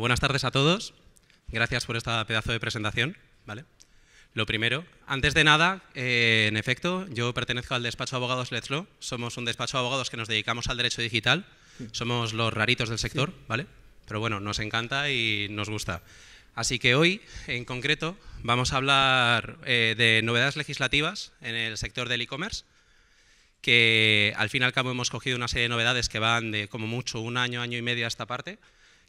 buenas tardes a todos. Gracias por esta pedazo de presentación. ¿vale? Lo primero, antes de nada, eh, en efecto, yo pertenezco al despacho de abogados Let's Law. Somos un despacho de abogados que nos dedicamos al derecho digital. Somos los raritos del sector, ¿vale? Pero bueno, nos encanta y nos gusta. Así que hoy, en concreto, vamos a hablar eh, de novedades legislativas en el sector del e-commerce, que al fin y al cabo hemos cogido una serie de novedades que van de como mucho un año, año y medio a esta parte,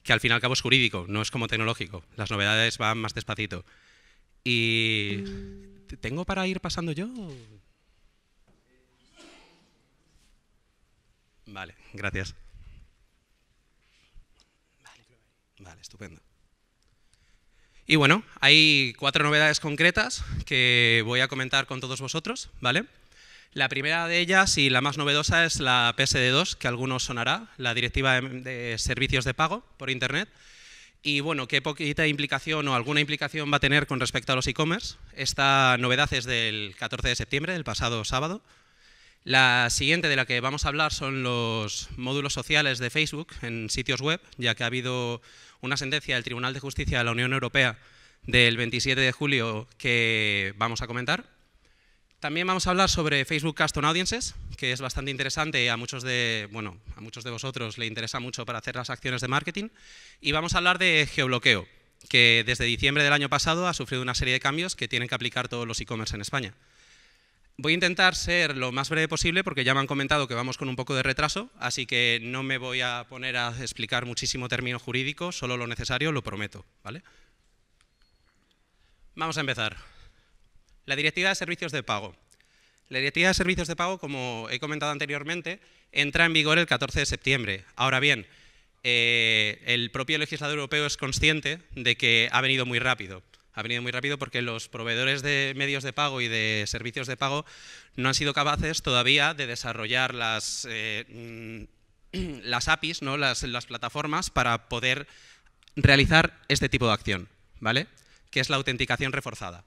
que al fin y al cabo es jurídico, no es como tecnológico. Las novedades van más despacito. Y. ¿Tengo para ir pasando yo? Vale, gracias. Vale, vale estupendo. Y bueno, hay cuatro novedades concretas que voy a comentar con todos vosotros, ¿vale? La primera de ellas y la más novedosa es la PSD2, que algunos sonará, la Directiva de Servicios de Pago por Internet. Y bueno, qué poquita implicación o alguna implicación va a tener con respecto a los e-commerce. Esta novedad es del 14 de septiembre, del pasado sábado. La siguiente de la que vamos a hablar son los módulos sociales de Facebook en sitios web, ya que ha habido una sentencia del Tribunal de Justicia de la Unión Europea del 27 de julio que vamos a comentar. También vamos a hablar sobre Facebook Custom Audiences, que es bastante interesante y a muchos de, bueno, a muchos de vosotros le interesa mucho para hacer las acciones de marketing. Y vamos a hablar de geobloqueo, que desde diciembre del año pasado ha sufrido una serie de cambios que tienen que aplicar todos los e-commerce en España. Voy a intentar ser lo más breve posible porque ya me han comentado que vamos con un poco de retraso, así que no me voy a poner a explicar muchísimo término jurídico, solo lo necesario, lo prometo. ¿vale? Vamos a empezar. La Directiva de Servicios de Pago. La Directiva de Servicios de Pago, como he comentado anteriormente, entra en vigor el 14 de septiembre. Ahora bien, eh, el propio legislador europeo es consciente de que ha venido muy rápido. Ha venido muy rápido porque los proveedores de medios de pago y de servicios de pago no han sido capaces todavía de desarrollar las, eh, APIs, ¿no? Las, las, plataformas, para poder realizar este tipo de acción, ¿vale? que es la autenticación reforzada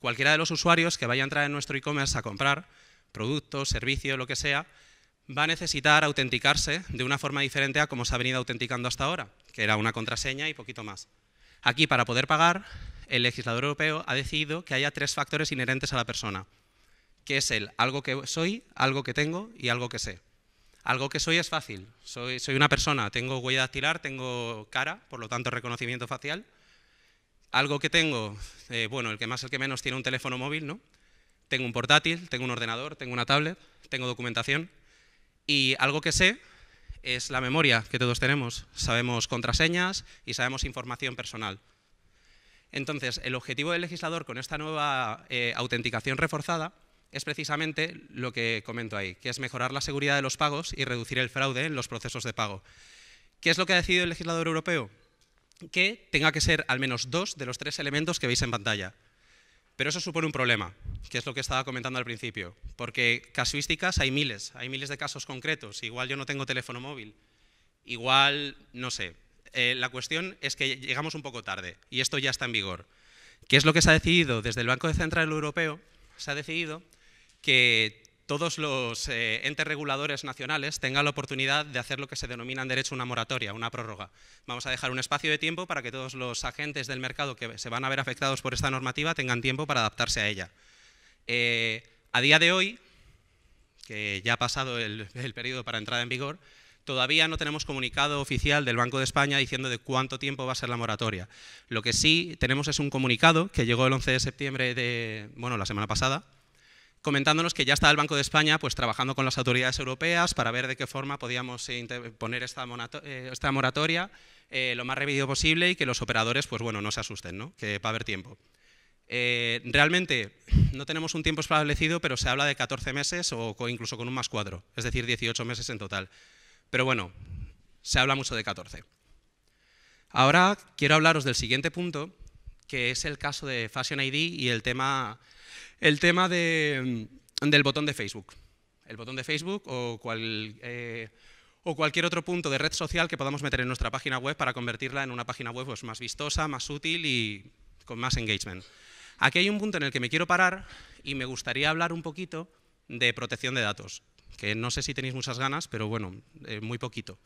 cualquiera de los usuarios que vaya a entrar en nuestro e-commerce a comprar productos, servicios, lo que sea, va a necesitar autenticarse de una forma diferente a como se ha venido autenticando hasta ahora, que era una contraseña y poquito más. Aquí, para poder pagar, el legislador europeo ha decidido que haya tres factores inherentes a la persona, que es el algo que soy, algo que tengo y algo que sé. Algo que soy es fácil, soy, soy una persona, tengo huella dactilar, tengo cara, por lo tanto reconocimiento facial, algo que tengo, eh, bueno, el que más, el que menos tiene un teléfono móvil, ¿no? Tengo un portátil, tengo un ordenador, tengo una tablet, tengo documentación. Y algo que sé es la memoria que todos tenemos. Sabemos contraseñas y sabemos información personal. Entonces, el objetivo del legislador con esta nueva eh, autenticación reforzada es precisamente lo que comento ahí, que es mejorar la seguridad de los pagos y reducir el fraude en los procesos de pago. ¿Qué es lo que ha decidido el legislador europeo? que tenga que ser al menos dos de los tres elementos que veis en pantalla. Pero eso supone un problema, que es lo que estaba comentando al principio, porque casuísticas hay miles, hay miles de casos concretos, igual yo no tengo teléfono móvil, igual, no sé. Eh, la cuestión es que llegamos un poco tarde y esto ya está en vigor. ¿Qué es lo que se ha decidido? Desde el Banco Central Europeo se ha decidido que todos los eh, entes reguladores nacionales tengan la oportunidad de hacer lo que se denomina en derecho una moratoria, una prórroga. Vamos a dejar un espacio de tiempo para que todos los agentes del mercado que se van a ver afectados por esta normativa tengan tiempo para adaptarse a ella. Eh, a día de hoy, que ya ha pasado el, el periodo para entrada en vigor, todavía no tenemos comunicado oficial del Banco de España diciendo de cuánto tiempo va a ser la moratoria. Lo que sí tenemos es un comunicado que llegó el 11 de septiembre de, bueno, la semana pasada, comentándonos que ya está el Banco de España pues, trabajando con las autoridades europeas para ver de qué forma podíamos poner esta, eh, moratoria eh, lo más revidido posible y que los operadores pues, bueno, no se asusten, que va a haber tiempo. Eh, realmente no tenemos un tiempo establecido, pero se habla de 14 meses o incluso con un más 4, es decir, 18 meses en total. Pero bueno, se habla mucho de 14. Ahora quiero hablaros del siguiente punto, que es el caso de Fashion ID y el tema el tema de, mm, del botón de Facebook. El botón de Facebook eh, o, cualquier otro punto de red social que podamos meter en nuestra página web para convertirla en una página web pues, más vistosa, más útil y con más engagement. Aquí hay un punto en el que me quiero parar y me gustaría hablar un poquito de protección de datos, que no sé si tenéis muchas ganas, pero bueno, eh, muy poquito.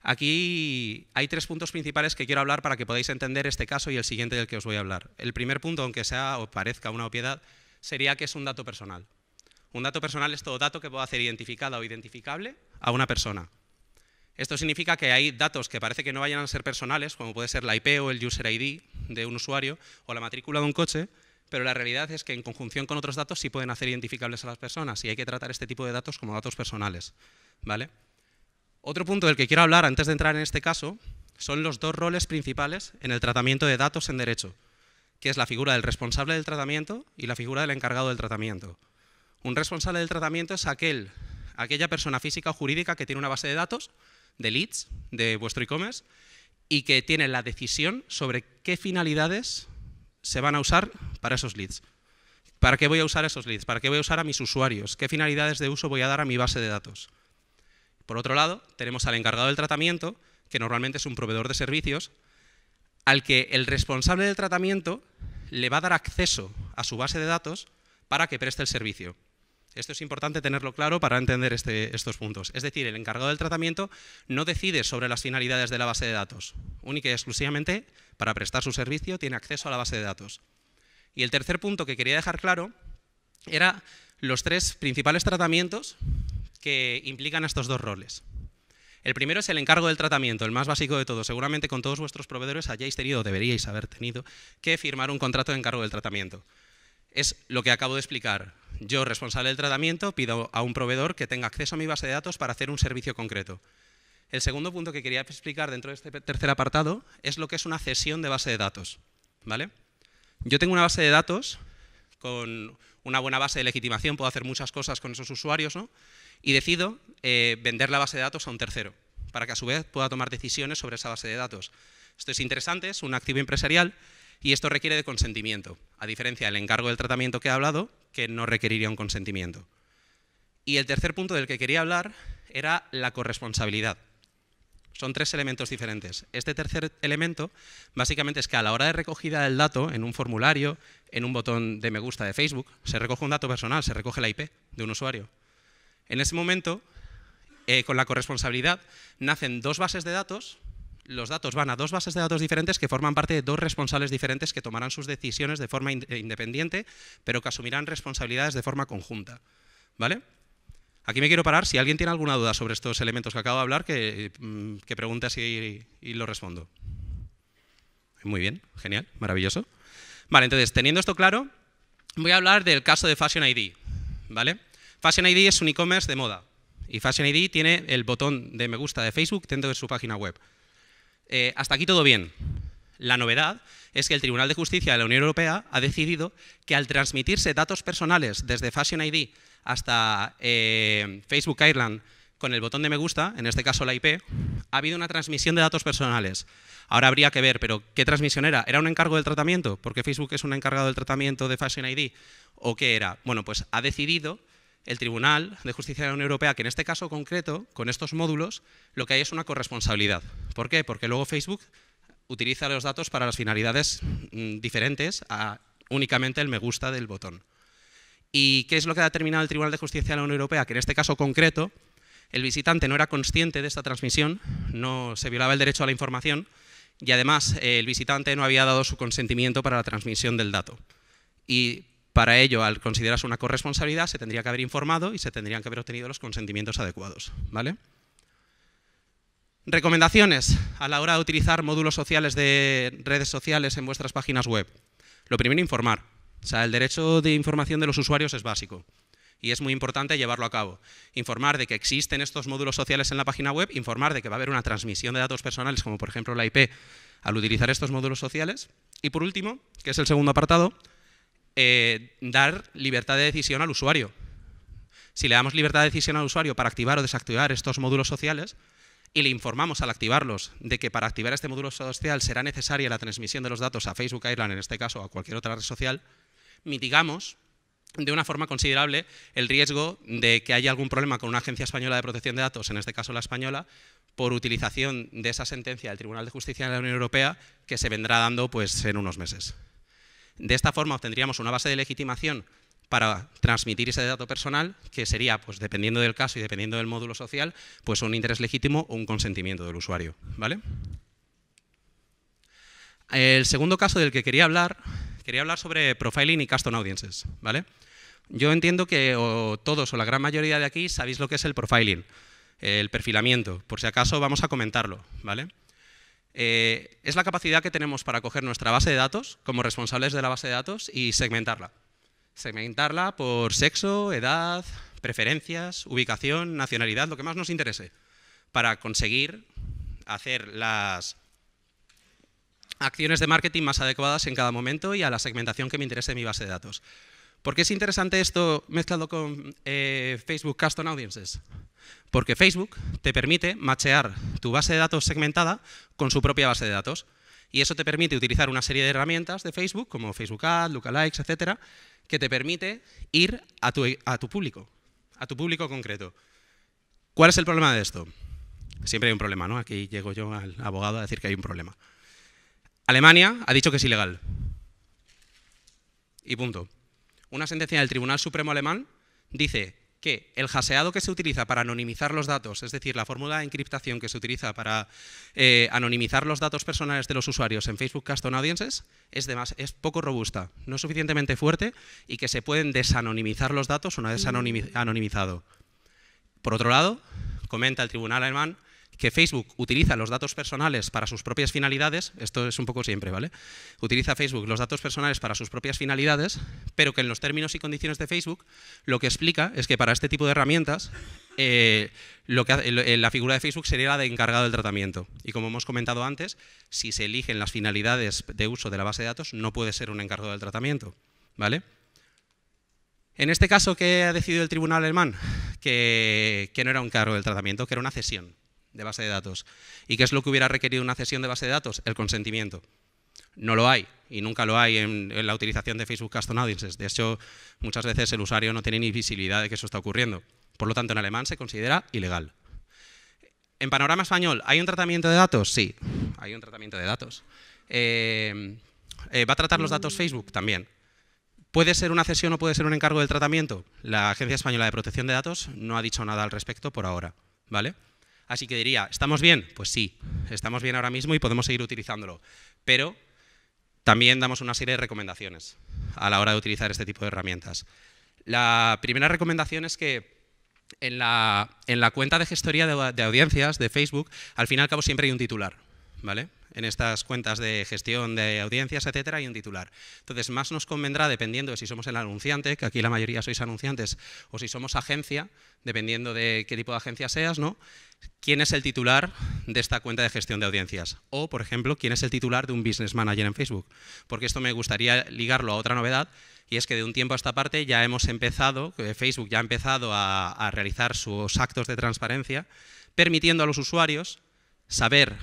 Aquí hay tres puntos principales que quiero hablar para que podáis entender este caso y el siguiente del que os voy a hablar. El primer punto, aunque sea o parezca una opiedad, sería que es un dato personal. Un dato personal es todo dato que pueda hacer identificada o identificable a una persona. Esto significa que hay datos que parece que no vayan a ser personales, como puede ser la IP o el user ID de un usuario o la matrícula de un coche, pero la realidad es que en conjunción con otros datos sí pueden hacer identificables a las personas y hay que tratar este tipo de datos como datos personales. ¿vale? Otro punto del que quiero hablar antes de entrar en este caso son los dos roles principales en el tratamiento de datos en derecho que es la figura del responsable del tratamiento y la figura del encargado del tratamiento. Un responsable del tratamiento es aquel, aquella persona física o jurídica que tiene una base de datos, de leads, de vuestro e-commerce, y que tiene la decisión sobre qué finalidades se van a usar para esos leads. ¿Para qué voy a usar esos leads? ¿Para qué voy a usar a mis usuarios? ¿Qué finalidades de uso voy a dar a mi base de datos? Por otro lado, tenemos al encargado del tratamiento, que normalmente es un proveedor de servicios, al que el responsable del tratamiento le va a dar acceso a su base de datos para que preste el servicio. Esto es importante tenerlo claro para entender este, estos puntos. Es decir, el encargado del tratamiento no decide sobre las finalidades de la base de datos. Única y exclusivamente, para prestar su servicio, tiene acceso a la base de datos. Y el tercer punto que quería dejar claro era los tres principales tratamientos que implican estos dos roles. El primero es el encargo del tratamiento, el más básico de todos. Seguramente con todos vuestros proveedores hayáis tenido, deberíais haber tenido, que firmar un contrato de encargo del tratamiento. Es lo que acabo de explicar. Yo, responsable del tratamiento, pido a un proveedor que tenga acceso a mi base de datos para hacer un servicio concreto. El segundo punto que quería explicar dentro de este tercer apartado es lo que es una cesión de base de datos. ¿vale? Yo tengo una base de datos con una buena base de legitimación, puedo hacer muchas cosas con esos usuarios, ¿no? y decido eh, vender la base de datos a un tercero, para que a su vez pueda tomar decisiones sobre esa base de datos. Esto es interesante, es un activo empresarial y esto requiere de consentimiento, a diferencia del encargo del tratamiento que he hablado, que no requeriría un consentimiento. Y el tercer punto del que quería hablar era la corresponsabilidad. Son tres elementos diferentes. Este tercer elemento básicamente es que a la hora de recogida del dato en un formulario, en un botón de me gusta de Facebook, se recoge un dato personal, se recoge la IP de un usuario. En ese momento, eh, con la corresponsabilidad, nacen dos bases de datos, los datos van a dos bases de datos diferentes que forman parte de dos responsables diferentes que tomarán sus decisiones de forma eh, independiente, pero que asumirán responsabilidades de forma conjunta. ¿Vale? Aquí me quiero parar. Si alguien tiene alguna duda sobre estos elementos que acabo de hablar, que, mm, que y, y lo respondo. Muy bien, genial, maravilloso. Vale, entonces, teniendo esto claro, voy a hablar del caso de Fashion ID. ¿Vale? Fashion ID es un e-commerce de moda. Y Fashion ID tiene el botón de me gusta de Facebook dentro de su página web. Eh, hasta aquí todo bien. La novedad es que el Tribunal de Justicia de la Unión Europea ha decidido que al transmitirse datos personales desde Fashion ID hasta eh, Facebook Ireland con el botón de me gusta, en este caso la IP, ha habido una transmisión de datos personales. Ahora habría que ver, pero ¿qué transmisión era? ¿Era un encargo del tratamiento? ¿Porque Facebook es un encargado del tratamiento de Fashion ID? ¿O qué era? Bueno, pues ha decidido el Tribunal de Justicia de la Unión Europea, que en este caso concreto, con estos módulos, lo que hay es una corresponsabilidad. ¿Por qué? Porque luego Facebook utiliza los datos para las finalidades mm, diferentes a únicamente el me gusta del botón. ¿Y qué es lo que ha determinado el Tribunal de Justicia de la Unión Europea? Que en este caso concreto, el visitante no era consciente de esta transmisión, no se violaba el derecho a la información y además eh, el visitante no había dado su consentimiento para la transmisión del dato. Y para ello, al considerarse una corresponsabilidad, se tendría que haber informado y se tendrían que haber obtenido los consentimientos adecuados. ¿vale? Recomendaciones a la hora de utilizar módulos sociales de redes sociales en vuestras páginas web. Lo primero, informar. O sea, el derecho de información de los usuarios es básico y es muy importante llevarlo a cabo. Informar de que existen estos módulos sociales en la página web, informar de que va a haber una transmisión de datos personales, como por ejemplo la IP, al utilizar estos módulos sociales. Y por último, que es el segundo apartado, eh, dar libertad de decisión al usuario. Si le damos libertad de decisión al usuario para activar o desactivar estos módulos sociales y le informamos al activarlos de que para activar este módulo social será necesaria la transmisión de los datos a Facebook Ireland, en este caso, o a cualquier otra red social, mitigamos de una forma considerable el riesgo de que haya algún problema con una agencia española de protección de datos, en este caso la española, por utilización de esa sentencia del Tribunal de Justicia de la Unión Europea que se vendrá dando pues, en unos meses. De esta forma obtendríamos una base de legitimación para transmitir ese dato personal, que sería, pues dependiendo del caso y dependiendo del módulo social, pues un interés legítimo o un consentimiento del usuario. ¿vale? El segundo caso del que quería hablar, quería hablar sobre profiling y custom audiences. ¿vale? Yo entiendo que todos o la gran mayoría de aquí sabéis lo que es el profiling, el perfilamiento, por si acaso vamos a comentarlo. ¿vale? Eh, es la capacidad que tenemos para coger nuestra base de datos como responsables de la base de datos y segmentarla. Segmentarla por sexo, edad, preferencias, ubicación, nacionalidad, lo que más nos interese, para conseguir hacer las acciones de marketing más adecuadas en cada momento y a la segmentación que me interese en mi base de datos. ¿Por qué es interesante esto mezclado con eh, Facebook Custom Audiences? Porque Facebook te permite machear tu base de datos segmentada con su propia base de datos. Y eso te permite utilizar una serie de herramientas de Facebook, como Facebook Ads, Lookalikes, etcétera, que te permite ir a tu, a tu público, a tu público concreto. ¿Cuál es el problema de esto? Siempre hay un problema, ¿no? Aquí llego yo al abogado a decir que hay un problema. Alemania ha dicho que es ilegal. Y punto. Una sentencia del Tribunal Supremo Alemán dice que el haseado que se utiliza para anonimizar los datos, es decir, la fórmula de encriptación que se utiliza para eh, anonimizar los datos personales de los usuarios en Facebook Custom Audiences, es, es poco robusta, no es suficientemente fuerte y que se pueden desanonimizar los datos una vez mm. anonimizado. Por otro lado, comenta el tribunal alemán que Facebook utiliza los datos personales para sus propias finalidades, esto es un poco siempre, ¿vale? Utiliza Facebook los datos personales para sus propias finalidades, pero que en los términos y condiciones de Facebook lo que explica es que para este tipo de herramientas eh, la figura de Facebook sería la de encargado del tratamiento. Y como hemos comentado antes, si se eligen las finalidades de uso de la base de datos, no puede ser un encargado del tratamiento, ¿vale? En este caso, ¿qué ha decidido el tribunal alemán? Que, que no era un cargo del tratamiento, que era una cesión de base de datos. ¿Y qué es lo que hubiera requerido una cesión de base de datos? El consentimiento. No lo hay y nunca lo hay en, la utilización de Facebook Custom Audiences. De hecho, muchas veces el usuario no tiene ni visibilidad de que eso está ocurriendo. Por lo tanto, en alemán se considera ilegal. En panorama español, ¿hay un tratamiento de datos? Sí, hay un tratamiento de datos. Eh, eh, ¿Va a tratar los datos Facebook? También. ¿Puede ser una cesión o puede ser un encargo del tratamiento? La Agencia Española de Protección de Datos no ha dicho nada al respecto por ahora. ¿Vale? Así que diría, ¿estamos bien? Pues sí, estamos bien ahora mismo y podemos seguir utilizándolo. Pero también damos una serie de recomendaciones a la hora de utilizar este tipo de herramientas. La primera recomendación es que en la, cuenta de gestoría de, de, audiencias de Facebook, al fin y al cabo siempre hay un titular, ¿vale? en estas cuentas de gestión de audiencias, etcétera, y un titular. Entonces, más nos convendrá, dependiendo de si somos el anunciante, que aquí la mayoría sois anunciantes, o si somos agencia, dependiendo de qué tipo de agencia seas, ¿no? ¿Quién es el titular de esta cuenta de gestión de audiencias? O, por ejemplo, ¿quién es el titular de un business manager en Facebook? Porque esto me gustaría ligarlo a otra novedad, y es que de un tiempo a esta parte ya hemos empezado, Facebook ya ha empezado a realizar sus actos de transparencia, permitiendo a los usuarios saber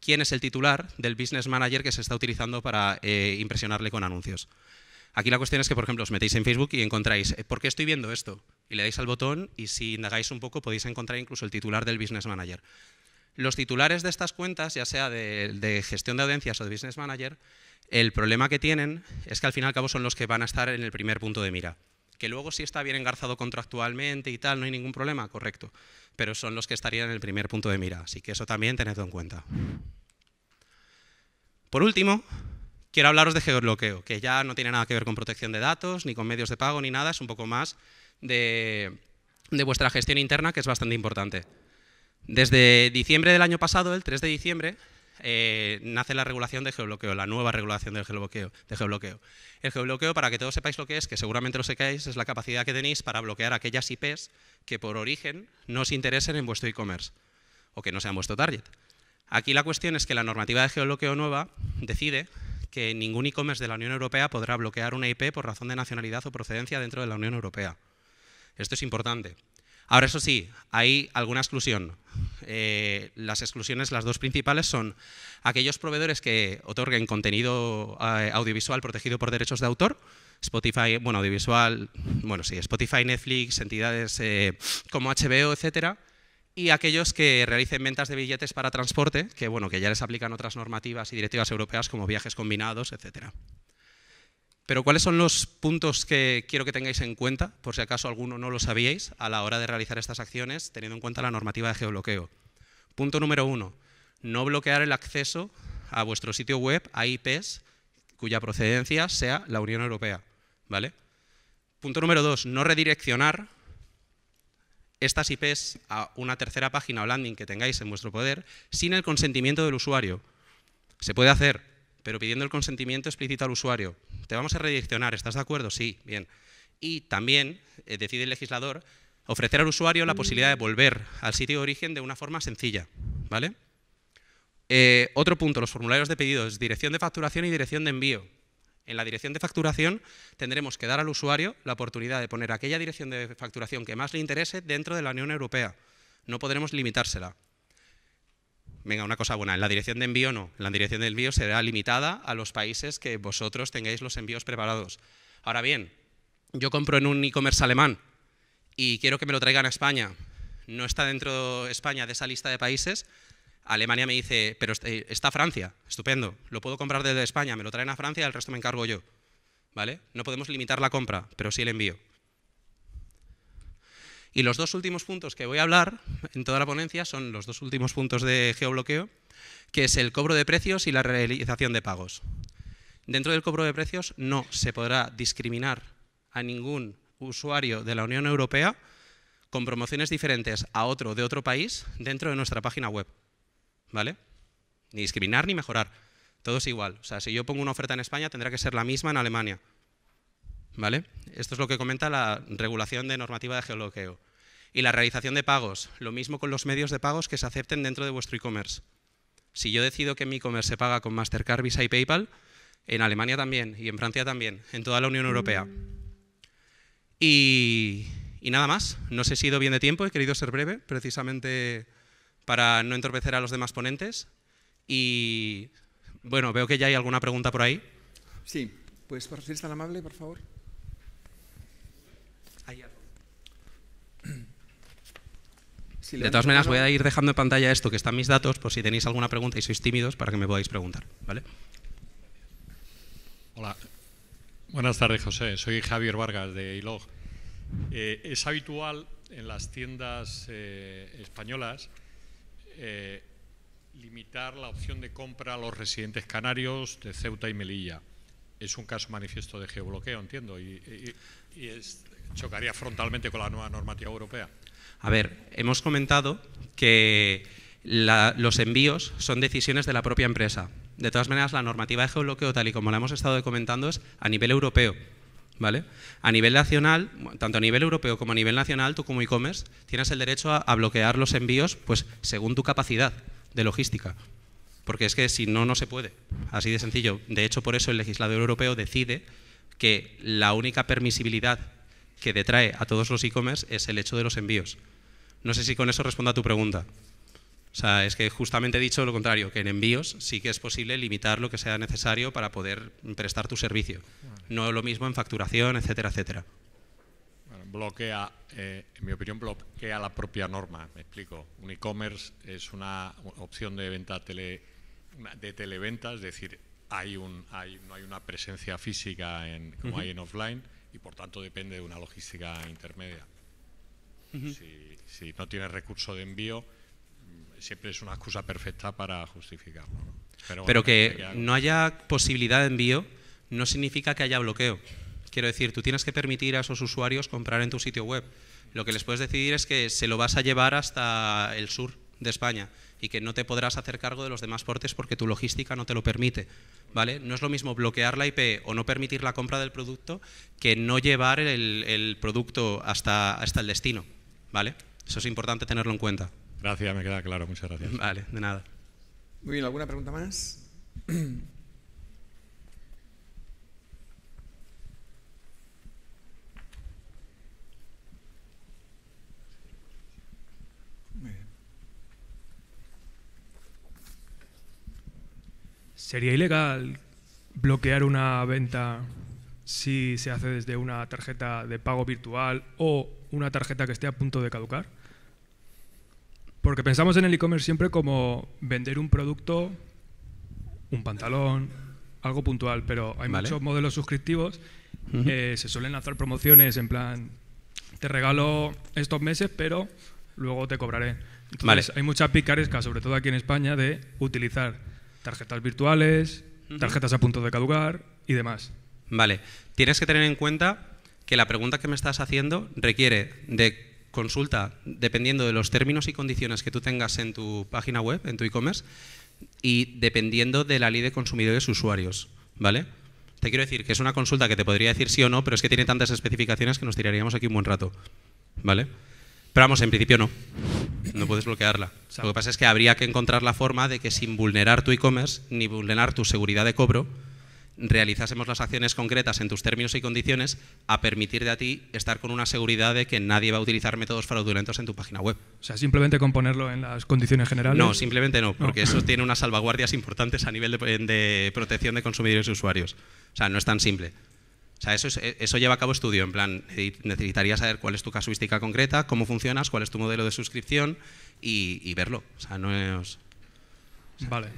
quién es el titular del business manager que se está utilizando para eh, impresionarle con anuncios. Aquí la cuestión es que, por ejemplo, os metéis en Facebook y encontráis, eh, ¿por qué estoy viendo esto? Y le dais al botón y si indagáis un poco podéis encontrar incluso el titular del business manager. Los titulares de estas cuentas, ya sea de, de gestión de audiencias o de business manager, el problema que tienen es que al fin y al cabo son los que van a estar en el primer punto de mira que luego si está bien engarzado contractualmente y tal, no hay ningún problema, correcto, pero son los que estarían en el primer punto de mira, así que eso también tenedlo en cuenta. Por último, quiero hablaros de geobloqueo, que ya no tiene nada que ver con protección de datos, ni con medios de pago, ni nada, es un poco más de, de vuestra gestión interna, que es bastante importante. Desde diciembre del año pasado, el 3 de diciembre, eh, nace la regulación de geobloqueo, la nueva regulación del geobloqueo, de geobloqueo. El geobloqueo, para que todos sepáis lo que es, que seguramente lo sepáis, es la capacidad que tenéis para bloquear aquellas IPs que por origen no os interesen en vuestro e-commerce o que no sean vuestro target. Aquí la cuestión es que la normativa de geobloqueo nueva decide que ningún e-commerce de la Unión Europea podrá bloquear una IP por razón de nacionalidad o procedencia dentro de la Unión Europea. Esto es importante. Ahora, eso sí, hay alguna exclusión. Eh, las exclusiones, las dos principales, son aquellos proveedores que otorguen contenido eh, audiovisual protegido por derechos de autor, Spotify, bueno, audiovisual, bueno, sí, Spotify, Netflix, entidades eh, como HBO, etcétera, y aquellos que realicen ventas de billetes para transporte, que bueno, que ya les aplican otras normativas y directivas europeas como viajes combinados, etcétera. Pero ¿cuáles son los puntos que quiero que tengáis en cuenta, por si acaso alguno no lo sabíais, a la hora de realizar estas acciones, teniendo en cuenta la normativa de geobloqueo? Punto número uno, no bloquear el acceso a vuestro sitio web a IPs cuya procedencia sea la Unión Europea. ¿vale? Punto número dos, no redireccionar estas IPs a una tercera página o landing que tengáis en vuestro poder sin el consentimiento del usuario. Se puede hacer pero pidiendo el consentimiento explícito al usuario. Te vamos a redireccionar, ¿estás de acuerdo? Sí, bien. Y también eh, decide el legislador ofrecer al usuario la posibilidad de volver al sitio de origen de una forma sencilla. ¿vale? Eh, otro punto, los formularios de pedidos, dirección de facturación y dirección de envío. En la dirección de facturación tendremos que dar al usuario la oportunidad de poner aquella dirección de facturación que más le interese dentro de la Unión Europea. No podremos limitársela venga, una cosa buena, en la dirección de envío no, la dirección de envío será limitada a los países que vosotros tengáis los envíos preparados. Ahora bien, yo compro en un e-commerce alemán y quiero que me lo traigan a España, no está dentro España de esa lista de países, Alemania me dice, pero eh, está Francia, estupendo, lo puedo comprar desde España, me lo traen a Francia, el resto me encargo yo. ¿Vale? No podemos limitar la compra, pero sí el envío. Y los dos últimos puntos que voy a hablar en toda la ponencia son los dos últimos puntos de geobloqueo, que es el cobro de precios y la realización de pagos. Dentro del cobro de precios no se podrá discriminar a ningún usuario de la Unión Europea con promociones diferentes a otro de otro país dentro de nuestra página web. ¿Vale? Ni discriminar ni mejorar. Todo es igual. O sea, si yo pongo una oferta en España, tendrá que ser la misma en Alemania. ¿vale? Esto es lo que comenta la regulación de normativa de geoloqueo Y la realización de pagos, lo mismo con los medios de pagos que se acepten dentro de vuestro e-commerce. Si yo decido que mi e-commerce se paga con Mastercard, Visa y PayPal, en Alemania también y en Francia también, en toda la Unión Europea. Y, nada más, no sé si he ido bien de tiempo, he querido ser breve, precisamente para no entorpecer a los demás ponentes. Y bueno, veo que ya hay alguna pregunta por ahí. Sí, pues por es tan amable, por favor. de todas maneras, voy a ir dejando en pantalla esto, que están mis datos, por si tenéis alguna pregunta y sois tímidos, para que me podáis preguntar. Hola. Buenas tardes, José. Soy Javier Vargas de ILOG. Eh, es habitual en las tiendas eh, españolas eh, limitar la opción de compra a los residentes canarios de Ceuta y Melilla. Es un caso manifiesto de geobloqueo, entiendo, y, chocaría frontalmente con la nueva normativa europea. A ver, hemos comentado que los envíos son decisiones de la propia empresa. De todas maneras, la normativa de geobloqueo, tal y como la hemos estado comentando, es a nivel europeo. ¿Vale? A nivel nacional, tanto a nivel europeo como a nivel nacional, tú como e-commerce tienes el derecho a, a, bloquear los envíos pues, según tu capacidad de logística. Porque es que si no, no se puede. Así de sencillo. De hecho, por eso el legislador europeo decide que la única permisibilidad que detrae a todos los e-commerce es el hecho de los envíos. No sé si con eso respondo a tu pregunta. O sea, es que justamente he dicho lo contrario, que en envíos sí que es posible limitar lo que sea necesario para poder prestar tu servicio. No lo mismo en facturación, etcétera, etcétera. Bueno, bloquea, eh, en mi opinión, bloquea la propia norma. Me explico. Un e-commerce es una opción de venta de televenta, es decir, hay un, no hay una presencia física en, como hay en offline y por tanto depende de una logística intermedia. si, no tienes recurso de envío, mm, siempre es una excusa perfecta para justificarlo. Pero, que, que no haya posibilidad de envío no significa que haya bloqueo. Quiero decir, tú tienes que permitir a esos usuarios comprar en tu sitio web. Lo que les puedes decidir es que se lo vas a llevar hasta el sur de España y que no te podrás hacer cargo de los demás portes porque tu logística no te lo permite. ¿vale? No es lo mismo bloquear la IP o no permitir la compra del producto que no llevar el, el producto hasta, hasta el destino. ¿vale? Eso es importante tenerlo en cuenta. Gracias, me queda claro, muchas gracias. Vale, de nada. Muy bien, ¿alguna pregunta más? ¿Sería ilegal bloquear una venta si se hace desde una tarjeta de pago virtual o una tarjeta que esté a punto de caducar? Porque pensamos en el e-commerce siempre como vender un producto, un pantalón, algo puntual, pero hay muchos modelos suscriptivos. Eh, se suelen lanzar promociones en plan, te regalo estos meses, pero luego te cobraré. hay mucha picaresca, sobre todo aquí en España, de utilizar tarjetas virtuales, tarjetas a punto de caducar y demás. Vale, tienes que tener en cuenta que la pregunta que me estás haciendo requiere de consulta, dependiendo de los términos y condiciones que tú tengas en tu página web, en tu e-commerce, y dependiendo de la ley de consumidores y usuarios, ¿vale? Te quiero decir que es una consulta que te podría decir sí o no, pero es que tiene tantas especificaciones que nos tiraríamos aquí un buen rato, ¿vale? Pero vamos, en principio no. No puedes bloquearla. lo que pasa es que habría que encontrar la forma de que sin vulnerar tu e-commerce ni vulnerar tu seguridad de cobro, realizásemos las acciones concretas en tus términos y condiciones a permitir de a ti estar con una seguridad de que nadie va a utilizar métodos fraudulentos en tu página web. O sea, simplemente con ponerlo en las condiciones generales. No, simplemente no, porque eso tiene unas salvaguardias importantes a nivel de protección de consumidores y usuarios. O sea, no es tan simple. O sea, eso, eh, eso lleva a cabo estudio, en plan, eh, necesitaría saber cuál es tu casuística concreta, cómo funcionas, cuál es tu modelo de suscripción y, verlo. O sea, no es...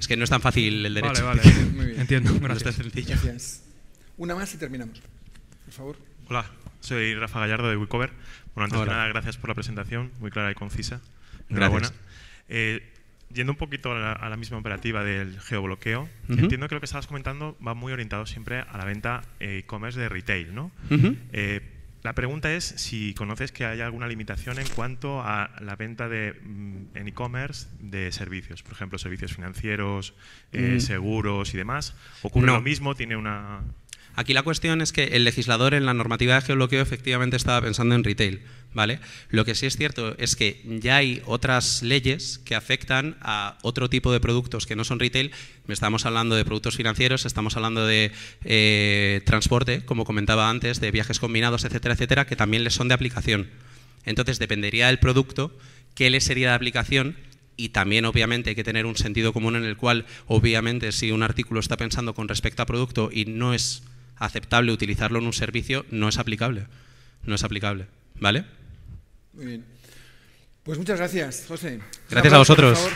que no es tan fácil el derecho. Vale, vale. Entiendo, gracias. Una más y terminamos. Por favor. Hola, soy Rafa Gallardo de WeCover. Bueno, antes de nada, gracias por la presentación, muy clara y concisa. Enhorabuena. Gracias. Eh, yendo un poquito a la, misma operativa del geobloqueo, entiendo que lo que estabas comentando va muy orientado siempre a la venta eh, e-commerce de retail, ¿no? Eh, la pregunta es si conoces que hay alguna limitación en cuanto a la venta de, mm, en e-commerce de servicios, por ejemplo, servicios financieros, eh, mm. seguros y demás. ¿Ocurre lo mismo? ¿Tiene una, Aquí la cuestión es que el legislador en la normativa de geobloqueo efectivamente estaba pensando en retail, ¿vale? Lo que sí es cierto es que ya hay otras leyes que afectan a otro tipo de productos que no son retail. Estamos hablando de productos financieros, estamos hablando de eh, transporte, como comentaba antes, de viajes combinados, etcétera, etcétera, que también les son de aplicación. Entonces dependería del producto qué le sería de aplicación y también obviamente hay que tener un sentido común en el cual obviamente si un artículo está pensando con respecto a producto y no es aceptable utilizarlo en un servicio no es aplicable. No es aplicable. ¿Vale? Muy bien. Pues muchas gracias, José. Gracias a vosotros.